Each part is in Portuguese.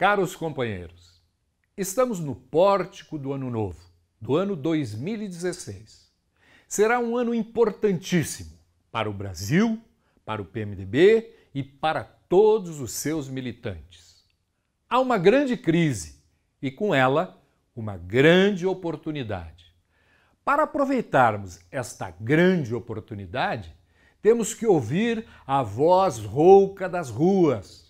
Caros companheiros, estamos no pórtico do Ano Novo, do ano 2016. Será um ano importantíssimo para o Brasil, para o PMDB e para todos os seus militantes. Há uma grande crise e, com ela, uma grande oportunidade. Para aproveitarmos esta grande oportunidade, temos que ouvir a voz rouca das ruas,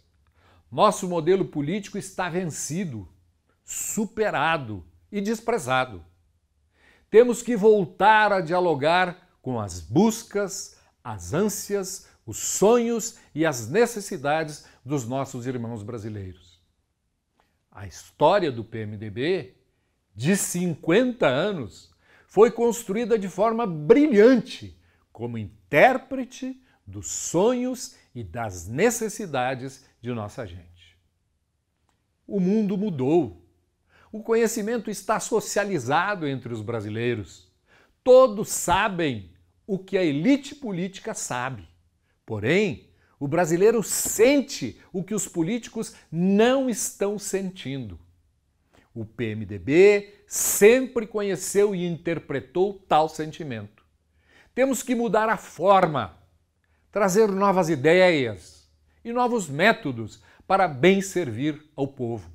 nosso modelo político está vencido, superado e desprezado. Temos que voltar a dialogar com as buscas, as ânsias, os sonhos e as necessidades dos nossos irmãos brasileiros. A história do PMDB, de 50 anos, foi construída de forma brilhante como intérprete dos sonhos e das necessidades de nossa gente. O mundo mudou. O conhecimento está socializado entre os brasileiros. Todos sabem o que a elite política sabe. Porém, o brasileiro sente o que os políticos não estão sentindo. O PMDB sempre conheceu e interpretou tal sentimento. Temos que mudar a forma trazer novas ideias e novos métodos para bem servir ao povo.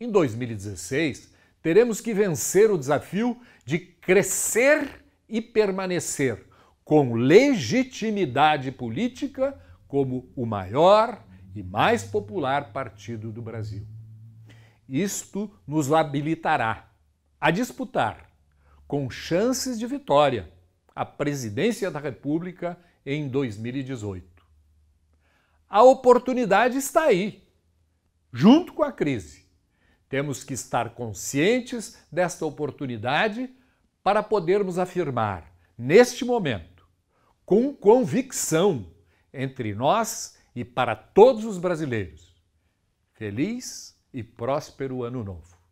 Em 2016, teremos que vencer o desafio de crescer e permanecer com legitimidade política como o maior e mais popular partido do Brasil. Isto nos habilitará a disputar, com chances de vitória, a presidência da República em 2018. A oportunidade está aí, junto com a crise. Temos que estar conscientes desta oportunidade para podermos afirmar, neste momento, com convicção entre nós e para todos os brasileiros. Feliz e próspero Ano Novo!